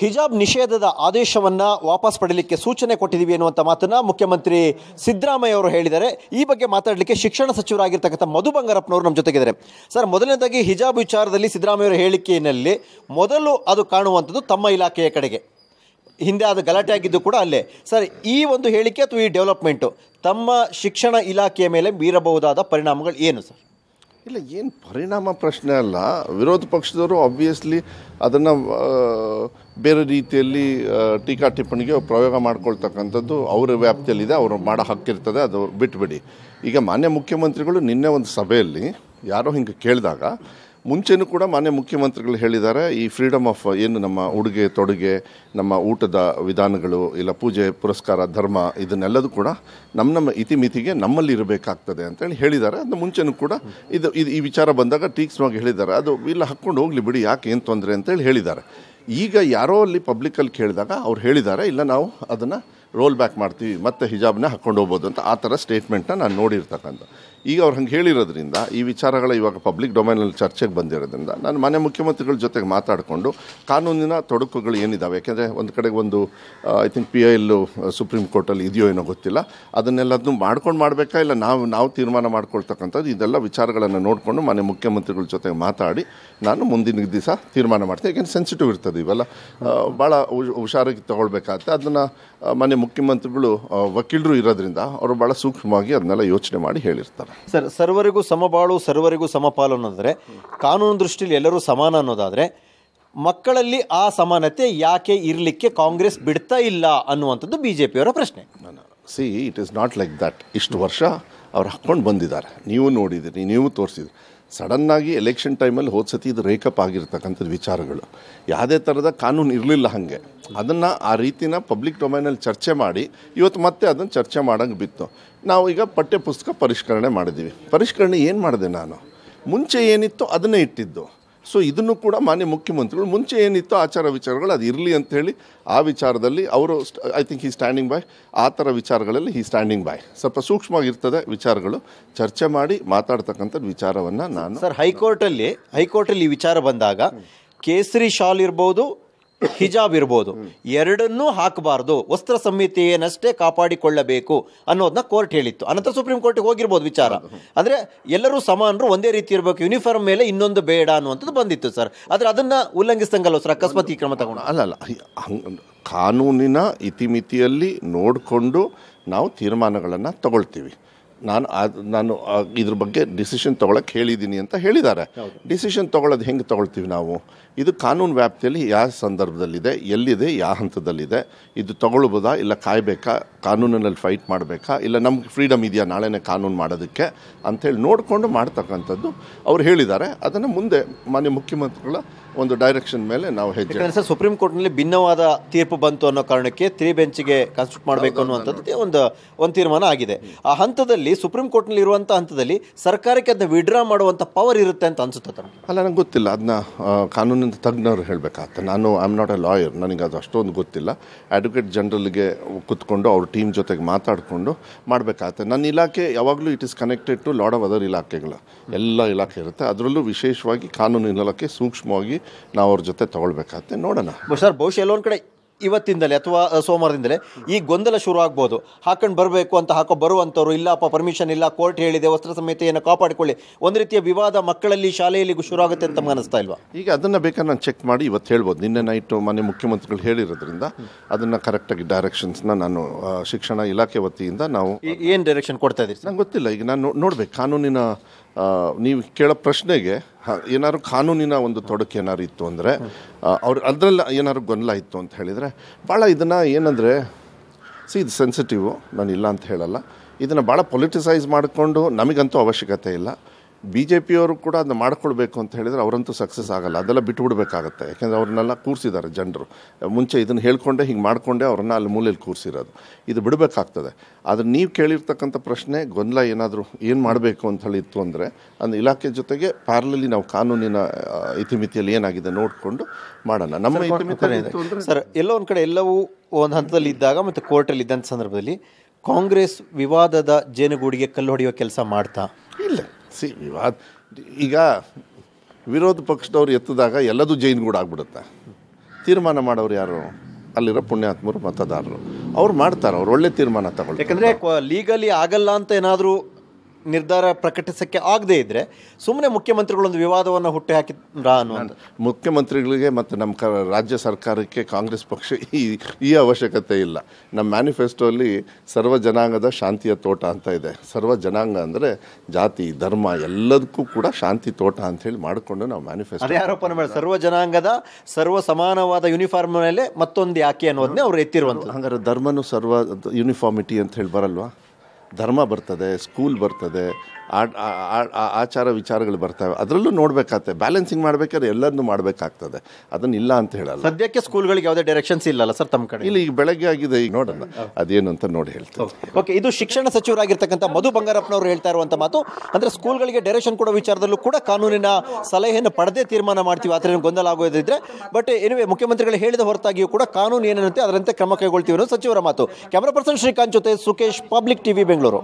ಹಿಜಾಬ್ ನಿಷೇಧದ ಆದೇಶವನ್ನು ವಾಪಸ್ ಪಡೀಲಿಕ್ಕೆ ಸೂಚನೆ ಕೊಟ್ಟಿದ್ದೀವಿ ಎನ್ನುವಂಥ ಮಾತನ್ನು ಮುಖ್ಯಮಂತ್ರಿ ಸಿದ್ದರಾಮಯ್ಯ ಅವರು ಹೇಳಿದ್ದಾರೆ ಈ ಬಗ್ಗೆ ಮಾತಾಡಲಿಕ್ಕೆ ಶಿಕ್ಷಣ ಸಚಿವರಾಗಿರ್ತಕ್ಕಂಥ ಮಧು ಬಂಗಾರಪ್ಪನವರು ನಮ್ಮ ಜೊತೆಗಿದ್ದಾರೆ ಸರ್ ಮೊದಲನೇದಾಗಿ ಹಿಜಾಬ್ ವಿಚಾರದಲ್ಲಿ ಅವರ ಹೇಳಿಕೆಯಲ್ಲಿ ಮೊದಲು ಅದು ಕಾಣುವಂಥದ್ದು ತಮ್ಮ ಇಲಾಖೆಯ ಕಡೆಗೆ ಹಿಂದೆ ಅದು ಗಲಾಟೆ ಆಗಿದ್ದು ಕೂಡ ಅಲ್ಲೇ ಸರ್ ಈ ಒಂದು ಹೇಳಿಕೆ ಅಥವಾ ಈ ಡೆವಲಪ್ಮೆಂಟು ತಮ್ಮ ಶಿಕ್ಷಣ ಇಲಾಖೆಯ ಮೇಲೆ ಬೀರಬಹುದಾದ ಪರಿಣಾಮಗಳು ಏನು ಸರ್ ಇಲ್ಲ ಏನು ಪರಿಣಾಮ ಪ್ರಶ್ನೆ ಅಲ್ಲ ವಿರೋಧ ಪಕ್ಷದವರು ಆಬ್ವಿಯಸ್ಲಿ ಅದನ್ನು ಬೇರೆ ರೀತಿಯಲ್ಲಿ ಟೀಕಾ ಟಿಪ್ಪಣಿಗೆ ಪ್ರಯೋಗ ಮಾಡ್ಕೊಳ್ತಕ್ಕಂಥದ್ದು ಅವರ ವ್ಯಾಪ್ತಿಯಲ್ಲಿದೆ ಅವರು ಮಾಡೋ ಹಕ್ಕಿರ್ತದೆ ಅದು ಬಿಟ್ಬಿಡಿ ಈಗ ಮಾನ್ಯ ಮುಖ್ಯಮಂತ್ರಿಗಳು ನಿನ್ನೆ ಒಂದು ಸಭೆಯಲ್ಲಿ ಯಾರೋ ಹಿಂಗೆ ಕೇಳಿದಾಗ ಮುಂಚೆನೂ ಕೂಡ ಮಾನ್ಯ ಮುಖ್ಯಮಂತ್ರಿಗಳು ಹೇಳಿದ್ದಾರೆ ಈ ಫ್ರೀಡಮ್ ಆಫ್ ಏನು ನಮ್ಮ ಉಡುಗೆ ತೊಡುಗೆ ನಮ್ಮ ಊಟದ ವಿಧಾನಗಳು ಇಲ್ಲ ಪೂಜೆ ಪುರಸ್ಕಾರ ಧರ್ಮ ಇದನ್ನೆಲ್ಲದೂ ಕೂಡ ನಮ್ಮ ನಮ್ಮ ಇತಿಮಿತಿಗೆ ನಮ್ಮಲ್ಲಿ ಇರಬೇಕಾಗ್ತದೆ ಅಂತೇಳಿ ಹೇಳಿದ್ದಾರೆ ಅದು ಮುಂಚೆನೂ ಕೂಡ ಇದು ಇದು ಈ ವಿಚಾರ ಬಂದಾಗ ಟೀಕ್ಸ್ವಾಗಿ ಹೇಳಿದ್ದಾರೆ ಅದು ಇಲ್ಲ ಹಾಕ್ಕೊಂಡು ಹೋಗಲಿ ಬಿಡಿ ಯಾಕೆ ಏನು ತೊಂದರೆ ಅಂತೇಳಿ ಹೇಳಿದ್ದಾರೆ ಈಗ ಯಾರೋ ಅಲ್ಲಿ ಪಬ್ಲಿಕಲ್ಲಿ ಕೇಳಿದಾಗ ಅವ್ರು ಹೇಳಿದ್ದಾರೆ ಇಲ್ಲ ನಾವು ಅದನ್ನು ರೋಲ್ ಬ್ಯಾಕ್ ಮಾಡ್ತೀವಿ ಮತ್ತೆ ಹಿಜಾಬ್ನ ಹಾಕ್ಕೊಂಡು ಹೋಗ್ಬೋದು ಅಂತ ಆ ಥರ ಸ್ಟೇಟ್ಮೆಂಟನ್ನ ನಾನು ನೋಡಿರ್ತಕ್ಕಂಥ ಈಗ ಅವ್ರು ಹಂಗೆ ಹೇಳಿರೋದ್ರಿಂದ ಈ ವಿಚಾರಗಳ ಇವಾಗ ಪಬ್ಲಿಕ್ ಡೊಮೈನಲ್ಲಿ ಚರ್ಚೆಗೆ ಬಂದಿರೋದ್ರಿಂದ ನಾನು ಮನೆ ಮುಖ್ಯಮಂತ್ರಿಗಳ ಜೊತೆಗೆ ಮಾತಾಡಿಕೊಂಡು ಕಾನೂನಿನ ತೊಡಕುಗಳು ಏನಿದ್ದಾವೆ ಯಾಕೆಂದರೆ ಒಂದು ಕಡೆಗೆ ಒಂದು I think P I L supreme ಕೋರ್ಟಲ್ಲಿ ಇದೆಯೋ ಏನೋ ಗೊತ್ತಿಲ್ಲ ಅದನ್ನೆಲ್ಲದನ್ನು ಮಾಡ್ಕೊಂಡು ಮಾಡಬೇಕಾ ಇಲ್ಲ ನಾವು ನಾವು ತೀರ್ಮಾನ ಮಾಡ್ಕೊಳ್ತಕ್ಕಂಥದ್ದು ಇದೆಲ್ಲ ವಿಚಾರಗಳನ್ನು ನೋಡಿಕೊಂಡು ಮನೆ ಮುಖ್ಯಮಂತ್ರಿಗಳ ಜೊತೆಗೆ ಮಾತಾಡಿ ನಾನು ಮುಂದಿನ ದಿವಸ ತೀರ್ಮಾನ ಮಾಡ್ತೀನಿ ಯಾಕೆಂದರೆ ಸೆನ್ಸಿಟಿವ್ ಇರ್ತದೆ ಇವೆಲ್ಲ ಭಾಳ ಹುಷಾರಾಗಿ ತೊಗೊಳ್ಬೇಕಾಗತ್ತೆ ಅದನ್ನು ಮನೆ ಮುಖ್ಯಮಂತ್ರಿಗಳು ವಕೀಲರು ಇರೋದ್ರಿಂದ ಅವರು ಭಾಳ ಸೂಕ್ಷ್ಮವಾಗಿ ಅದನ್ನೆಲ್ಲ ಯೋಚನೆ ಮಾಡಿ ಹೇಳಿರ್ತಾರೆ ಸರ್ ಸರ್ವರಿಗೂ ಸಮಬಾಳು ಸರ್ವರಿಗೂ ಸಮಪಾಲು ಅನ್ನೋದಾದರೆ ಕಾನೂನು ದೃಷ್ಟಿಯಲ್ಲಿ ಎಲ್ಲರೂ ಸಮಾನ ಅನ್ನೋದಾದರೆ ಮಕ್ಕಳಲ್ಲಿ ಆ ಸಮಾನತೆ ಯಾಕೆ ಇರಲಿಕ್ಕೆ ಕಾಂಗ್ರೆಸ್ ಬಿಡ್ತಾ ಇಲ್ಲ ಅನ್ನುವಂಥದ್ದು ಬಿ ಜೆ ಪಿಯವರ ಪ್ರಶ್ನೆ see it is not like that ಇಷ್ಟು ವರ್ಷ ಅವ್ರು ಹಾಕ್ಕೊಂಡು ಬಂದಿದ್ದಾರೆ ನೀವು ನೋಡಿದಿರಿ ನೀವು ತೋರಿಸಿದ್ರಿ ಸಡನ್ನಾಗಿ ಎಲೆಕ್ಷನ್ ಟೈಮಲ್ಲಿ ಹೋದ ಸತಿ ಇದು ರೇಕಪ್ ಆಗಿರ್ತಕ್ಕಂಥದ್ದು ವಿಚಾರಗಳು ಯಾವುದೇ ಥರದ ಕಾನೂನು ಇರಲಿಲ್ಲ ಹಾಗೆ ಅದನ್ನು ಆ ರೀತಿನ ಪಬ್ಲಿಕ್ ಡೊಮೈನಲ್ಲಿ ಚರ್ಚೆ ಮಾಡಿ ಇವತ್ತು ಮತ್ತೆ ಅದನ್ನು ಚರ್ಚೆ ಮಾಡೋಂಗೆ ಬಿತ್ತು ನಾವು ಈಗ ಪಠ್ಯ ಪುಸ್ತಕ ಪರಿಷ್ಕರಣೆ ಮಾಡಿದ್ದೀವಿ ಪರಿಷ್ಕರಣೆ ಏನು ಮಾಡಿದೆ ನಾನು ಮುಂಚೆ ಏನಿತ್ತು ಅದನ್ನೇ ಇಟ್ಟಿದ್ದು ಸೊ ಇದನ್ನು ಕೂಡ ಮಾನ್ಯ ಮುಖ್ಯಮಂತ್ರಿಗಳು ಮುಂಚೆ ಏನಿತ್ತು ಆಚಾರ ವಿಚಾರಗಳು ಅದು ಇರಲಿ ಹೇಳಿ ಆ ವಿಚಾರದಲ್ಲಿ ಅವರು ಐ ಥಿಂಕ್ ಈ ಸ್ಟ್ಯಾಂಡಿಂಗ್ ಬಾಯ್ ಆ ಥರ ವಿಚಾರಗಳಲ್ಲಿ ಈ ಸ್ಟ್ಯಾಂಡಿಂಗ್ ಬಾಯ್ ಸ್ವಲ್ಪ ಸೂಕ್ಷ್ಮವಾಗಿರ್ತದೆ ವಿಚಾರಗಳು ಚರ್ಚೆ ಮಾಡಿ ಮಾತಾಡ್ತಕ್ಕಂಥದ್ದು ವಿಚಾರವನ್ನು ನಾನು ಸರ್ ಹೈಕೋರ್ಟಲ್ಲಿ ಹೈಕೋರ್ಟಲ್ಲಿ ಈ ವಿಚಾರ ಬಂದಾಗ ಕೇಸರಿ ಶಾಲ್ ಇರ್ಬೋದು ಹಿಜಾಬ್ ಇರ್ಬೋದು ಎರಡನ್ನೂ ಹಾಕಬಾರ್ದು ವಸ್ತ್ರ ಸಂಹಿತೆಯನ್ನಷ್ಟೇ ಕಾಪಾಡಿಕೊಳ್ಳಬೇಕು ಅನ್ನೋದನ್ನ ಕೋರ್ಟ್ ಹೇಳಿತ್ತು ಅನಂತರ ಸುಪ್ರೀಂ ಕೋರ್ಟಿಗೆ ಹೋಗಿರ್ಬೋದು ವಿಚಾರ ಅಂದರೆ ಎಲ್ಲರೂ ಸಮಾನರು ಒಂದೇ ರೀತಿ ಇರಬೇಕು ಯೂನಿಫಾರ್ಮ್ ಮೇಲೆ ಇನ್ನೊಂದು ಬೇಡ ಅನ್ನುವಂಥದ್ದು ಬಂದಿತ್ತು ಸರ್ ಆದರೆ ಅದನ್ನು ಉಲ್ಲಂಘಿಸಿದಂಗಲ್ಲ ಸರ್ ಅಕಸ್ಮಾತ್ ಈ ಕ್ರಮ ತಗೊಂಡು ಅಲ್ಲ ಅಲ್ಲ ಕಾನೂನಿನ ಇತಿಮಿತಿಯಲ್ಲಿ ನೋಡಿಕೊಂಡು ನಾವು ತೀರ್ಮಾನಗಳನ್ನು ತಗೊಳ್ತೀವಿ ನಾನು ನಾನು ಇದ್ರ ಬಗ್ಗೆ ಡಿಸಿಷನ್ ತೊಗೊಳಕ್ಕೆ ಹೇಳಿದ್ದೀನಿ ಅಂತ ಹೇಳಿದ್ದಾರೆ ಡಿಸಿಷನ್ ತೊಗೊಳೋದು ಹೆಂಗೆ ತೊಗೊಳ್ತೀವಿ ನಾವು ಇದು ಕಾನೂನು ವ್ಯಾಪ್ತಿಯಲ್ಲಿ ಯಾವ ಸಂದರ್ಭದಲ್ಲಿದೆ ಎಲ್ಲಿದೆ ಯಾವ ಹಂತದಲ್ಲಿದೆ ಇದು ತೊಗೊಳ್ಬೋದಾ ಇಲ್ಲ ಕಾಯಬೇಕಾ ಕಾನೂನಲ್ಲಿ ಫೈಟ್ ಮಾಡಬೇಕಾ ಇಲ್ಲ ನಮ್ಗೆ ಫ್ರೀಡಮ್ ಇದೆಯಾ ನಾಳೆನೇ ಕಾನೂನು ಮಾಡೋದಕ್ಕೆ ಅಂಥೇಳಿ ನೋಡಿಕೊಂಡು ಮಾಡ್ತಕ್ಕಂಥದ್ದು ಅವ್ರು ಹೇಳಿದ್ದಾರೆ ಅದನ್ನು ಮುಂದೆ ಮಾನ್ಯ ಮುಖ್ಯಮಂತ್ರಿಗಳ ಒಂದು ಡೈರೆಕ್ಷನ್ ಮೇಲೆ ನಾವು ಹೆಜ್ಜೆ ಸರ್ ಸುಪ್ರೀಂ ಕೋರ್ಟ್ನಲ್ಲಿ ಭಿನ್ನವಾದ ತೀರ್ಪು ಬಂತು ಅನ್ನೋ ಕಾರಣಕ್ಕೆ ತ್ರೀ ಬೆಂಚ್ಗೆ ಕನ್ಸ್ಟ್ರಕ್ಟ್ ಮಾಡಬೇಕು ಅನ್ನುವಂಥದ್ದು ಒಂದು ಒಂದು ತೀರ್ಮಾನ ಆಗಿದೆ ಆ ಹಂತದಲ್ಲಿ ಸುಪ್ರೀಂ ಕೋರ್ಟ್ನಲ್ಲಿ ಇರುವಂಥ ಹಂತದಲ್ಲಿ ಸರ್ಕಾರಕ್ಕೆ ಅದನ್ನ ವಿಡ್ರಾ ಮಾಡುವಂಥ ಪವರ್ ಇರುತ್ತೆ ಅಂತ ಅನಿಸುತ್ತೆ ಅಲ್ಲ ನನಗೆ ಗೊತ್ತಿಲ್ಲ ಅದನ್ನ ಕಾನೂನಿನ ತಜ್ಞರು ಹೇಳಬೇಕಾಗ್ತದೆ ನಾನು I am not a lawyer ನನಗೆ ಅದು ಅಷ್ಟೊಂದು ಗೊತ್ತಿಲ್ಲ ಅಡ್ವೊಕೇಟ್ ಜನರಲ್ಗೆ ಕುತ್ಕೊಂಡು ಅವ್ರು ಟೀಮ್ ಜೊತೆಗೆ ಮಾತಾಡಿಕೊಂಡು ಮಾಡಬೇಕಾಗತ್ತೆ ನನ್ನ ಇಲಾಖೆ ಯಾವಾಗಲೂ it is connected to lot of other ಇಲಾಖೆಗಳು ಎಲ್ಲ ಇಲಾಖೆ ಇರುತ್ತೆ ಅದರಲ್ಲೂ ವಿಶೇಷವಾಗಿ ಕಾನೂನು ಇಲಾಖೆ ಸೂಕ್ಷ್ಮವಾಗಿ ನಾವು ಅವ್ರ ಜೊತೆ ತೊಗೊಳ್ಬೇಕಾಗತ್ತೆ ನೋಡೋಣ ಸರ್ ಬಹುಶಃ ಎಲ್ಲೊಂದು ಕಡೆ ಇವತ್ತಿಂದಲೇ ಅಥವಾ ಸೋಮವಾರದಿಂದಲೇ ಈ ಗೊಂದಲ ಶುರು ಆಗ್ಬೋದು ಹಾಕೊಂಡು ಬರಬೇಕು ಅಂತ ಹಾಕೋ ಬರುವಂಥವ್ರು ಇಲ್ಲಪ್ಪ ಪರ್ಮಿಷನ್ ಇಲ್ಲ ಕೋರ್ಟ್ ಹೇಳಿದೆ ವಸ್ತ್ರ ಸಂಹಿತೆಯನ್ನು ಕಾಪಾಡಿಕೊಳ್ಳಿ ಒಂದು ರೀತಿಯ ವಿವಾದ ಮಕ್ಕಳಲ್ಲಿ ಶಾಲೆಯಲ್ಲಿ ಶುರು ಆಗುತ್ತೆ ಅಂತ ಅನಿಸ್ತಾ ಇಲ್ವಾ ಈಗ ಅದನ್ನು ಬೇಕಾದ್ರೆ ನಾನು ಚೆಕ್ ಮಾಡಿ ಇವತ್ತು ಹೇಳ್ಬೋದು ನಿನ್ನೆ ನೈಟು ಮನೆ ಮುಖ್ಯಮಂತ್ರಿಗಳು ಹೇಳಿರೋದ್ರಿಂದ ಅದನ್ನು ಕರೆಕ್ಟಾಗಿ ಡೈರೆಕ್ಷನ್ಸ್ನ ನಾನು ಶಿಕ್ಷಣ ಇಲಾಖೆ ವತಿಯಿಂದ ನಾವು ಏನು ಡೈರೆಕ್ಷನ್ ಕೊಡ್ತಾ ಇದ್ದೀವಿ ನಂಗೆ ಗೊತ್ತಿಲ್ಲ ಈಗ ನಾನು ನೋಡ್ಬೇಕು ಕಾನೂನಿನ ನೀವು ಕೇಳೋ ಪ್ರಶ್ನೆಗೆ ಏನಾದ್ರು ಕಾನೂನಿನ ಒಂದು ತೊಡಕು ಏನಾರು ಇತ್ತು ಅಂದರೆ ಅವ್ರು ಅದರಲ್ಲಿ ಏನಾದ್ರು ಗೊಂದಲ ಇತ್ತು ಅಂತ ಹೇಳಿದರೆ ಭಾಳ ಇದನ್ನು ಏನಂದರೆ ಸಿ ಇದು ಸೆನ್ಸಿಟಿವ್ ನಾನು ಇಲ್ಲ ಅಂತ ಹೇಳಲ್ಲ ಇದನ್ನು ಭಾಳ ಪೊಲಿಟಿಸೈಸ್ ಮಾಡಿಕೊಂಡು ನಮಗಂತೂ ಅವಶ್ಯಕತೆ ಇಲ್ಲ ಬಿ ಜೆ ಪಿಯವರು ಕೂಡ ಅದನ್ನ ಮಾಡ್ಕೊಳ್ಬೇಕು ಅಂತ ಹೇಳಿದರೆ ಅವರಂತೂ ಸಕ್ಸಸ್ ಆಗಲ್ಲ ಅದೆಲ್ಲ ಬಿಟ್ಬಿಡ್ಬೇಕಾಗತ್ತೆ ಯಾಕೆಂದ್ರೆ ಅವ್ರನ್ನೆಲ್ಲ ಕೂರಿಸಿದ್ದಾರೆ ಜನರು ಮುಂಚೆ ಇದನ್ನು ಹೇಳ್ಕೊಂಡೆ ಹಿಂಗೆ ಮಾಡಿಕೊಂಡೆ ಅವ್ರನ್ನ ಅಲ್ಲಿ ಮೂಲೆಯಲ್ಲಿ ಕೂರಿಸಿರೋದು ಇದು ಬಿಡಬೇಕಾಗ್ತದೆ ಆದರೆ ನೀವು ಕೇಳಿರ್ತಕ್ಕಂಥ ಪ್ರಶ್ನೆ ಗೊಂದಲ ಏನಾದರೂ ಏನು ಮಾಡಬೇಕು ಅಂತ ಹೇಳಿತ್ತು ಇತ್ತು ಅಂದರೆ ಅಂದ್ರೆ ಇಲಾಖೆ ಜೊತೆಗೆ ಪಾರ್ಲಲ್ಲಿ ನಾವು ಕಾನೂನಿನ ಇತಿಮಿತಿಯಲ್ಲಿ ಏನಾಗಿದೆ ನೋಡಿಕೊಂಡು ಮಾಡೋಣ ನಮ್ಮ ಇತಿಮಿತಿ ಸರ್ ಎಲ್ಲೋ ಒಂದು ಕಡೆ ಎಲ್ಲವೂ ಒಂದು ಹಂತದಲ್ಲಿ ಇದ್ದಾಗ ಮತ್ತು ಕೋರ್ಟಲ್ಲಿ ಇದ್ದಂಥ ಸಂದರ್ಭದಲ್ಲಿ ಕಾಂಗ್ರೆಸ್ ವಿವಾದದ ಜೇನುಗೂಡಿಗೆ ಕಲ್ಲು ಹೊಡೆಯುವ ಕೆಲಸ ಮಾಡ್ತಾ ಇಲ್ಲ ಸಿ ವಿವಾದ ಈಗ ವಿರೋಧ ಪಕ್ಷದವ್ರು ಎತ್ತಿದಾಗ ಎಲ್ಲದೂ ಜೈನ್ಗೂಡ ಆಗ್ಬಿಡುತ್ತೆ ತೀರ್ಮಾನ ಮಾಡೋರು ಯಾರು ಅಲ್ಲಿರೋ ಪುಣ್ಯಾತ್ಮರು ಮತದಾರರು ಅವ್ರು ಮಾಡ್ತಾರೆ ಅವ್ರು ಒಳ್ಳೆ ತೀರ್ಮಾನ ತಗೊಳ್ಳಿ ಯಾಕಂದರೆ ಲೀಗಲಿ ಆಗಲ್ಲ ಅಂತ ಏನಾದರೂ ನಿರ್ಧಾರ ಪ್ರಕಟಿಸೋಕ್ಕೆ ಆಗದೇ ಇದ್ದರೆ ಸುಮ್ಮನೆ ಮುಖ್ಯಮಂತ್ರಿಗಳೊಂದು ವಿವಾದವನ್ನು ಹುಟ್ಟಿ ಹಾಕಿದ್ರ ಅನ್ನೋದು ಮುಖ್ಯಮಂತ್ರಿಗಳಿಗೆ ಮತ್ತು ನಮ್ಮ ಕ ರಾಜ್ಯ ಸರ್ಕಾರಕ್ಕೆ ಕಾಂಗ್ರೆಸ್ ಪಕ್ಷ ಈ ಈ ಅವಶ್ಯಕತೆ ಇಲ್ಲ ನಮ್ಮ ಮ್ಯಾನಿಫೆಸ್ಟೋಲ್ಲಿ ಸರ್ವ ಜನಾಂಗದ ಶಾಂತಿಯ ತೋಟ ಅಂತ ಇದೆ ಸರ್ವ ಜನಾಂಗ ಅಂದರೆ ಜಾತಿ ಧರ್ಮ ಎಲ್ಲದಕ್ಕೂ ಕೂಡ ಶಾಂತಿ ತೋಟ ಅಂತ ಹೇಳಿ ಮಾಡಿಕೊಂಡು ನಾವು ಮ್ಯಾನಿಫೆಸ್ಟೋ ಅದೇ ಆರೋಪನ ಮಾಡಿ ಸರ್ವ ಜನಾಂಗದ ಸರ್ವ ಸಮಾನವಾದ ಯೂನಿಫಾರ್ಮ್ ಮೇಲೆ ಮತ್ತೊಂದು ಯಾಕೆ ಅನ್ನೋದನ್ನೇ ಅವರು ಎತ್ತಿರುವಂಥದ್ದು ಹಂಗಾರೆ ಧರ್ಮನೂ ಸರ್ವ ಯೂನಿಫಾರ್ಮಿಟಿ ಅಂತ ಹೇಳಿ ಬರಲ್ವಾ ಧರ್ಮ ಬರ್ತದೆ ಸ್ಕೂಲ್ ಬರ್ತದೆ ಆಚಾರ ವಿಚಾರಗಳು ಬರ್ತವೆ ಅದರಲ್ಲೂ ನೋಡಬೇಕಾಗ್ತದೆ ಬ್ಯಾಲೆನ್ಸಿಂಗ್ ಮಾಡಬೇಕಾದ್ರೆ ಎಲ್ಲದನ್ನು ಮಾಡಬೇಕಾಗ್ತದೆ ಅದನ್ನ ಇಲ್ಲ ಅಂತ ಹೇಳಲ್ಲ ಸದ್ಯಕ್ಕೆ ಸ್ಕೂಲ್ಗಳಿಗೆ ಯಾವುದೇ ಡೈರೆಕ್ಷನ್ಸ್ ಇಲ್ಲಲ್ಲ ಸರ್ ತಮ್ಮ ಕಡೆ ಇಲ್ಲಿ ಈಗ ಬೆಳಗ್ಗೆ ಆಗಿದೆ ಈಗ ನೋಡೋಣ ಅದೇನು ಅಂತ ನೋಡಿ ಹೇಳ್ತೀವಿ ಓಕೆ ಇದು ಶಿಕ್ಷಣ ಸಚಿವರಾಗಿರ್ತಕ್ಕಂಥ ಮಧು ಬಂಗಾರಪ್ಪನವರು ಹೇಳ್ತಾ ಇರುವಂಥ ಮಾತು ಅಂದರೆ ಸ್ಕೂಲ್ಗಳಿಗೆ ಡೈರೆಕ್ಷನ್ ಕೊಡೋ ವಿಚಾರದಲ್ಲೂ ಕೂಡ ಕಾನೂನಿನ ಸಲಹೆಯನ್ನು ಪಡೆದೇ ತೀರ್ಮಾನ ಮಾಡ್ತೀವಿ ಆ ಗೊಂದಲ ಆಗೋದಿದ್ರೆ ಬಟ್ ಏನಿವೆ ಮುಖ್ಯಮಂತ್ರಿಗಳು ಹೇಳಿದ ಹೊರತಾಗಿಯೂ ಕೂಡ ಕಾನೂನು ಏನಂತೆ ಅದರಂತೆ ಕ್ರಮ ಕೈಗೊಳ್ತೀವಿ ಅನ್ನೋದು ಸಚಿವರ ಮಾತು ಕ್ಯಾಮರಾ ಪರ್ಸನ್ ಶ್ರೀಕಾಂತ್ ಜೊತೆ ಸುಖೇಶ್ ಪಬ್ಲಿಕ್ ಟಿವಿ ಬೆಂಗಳೂರು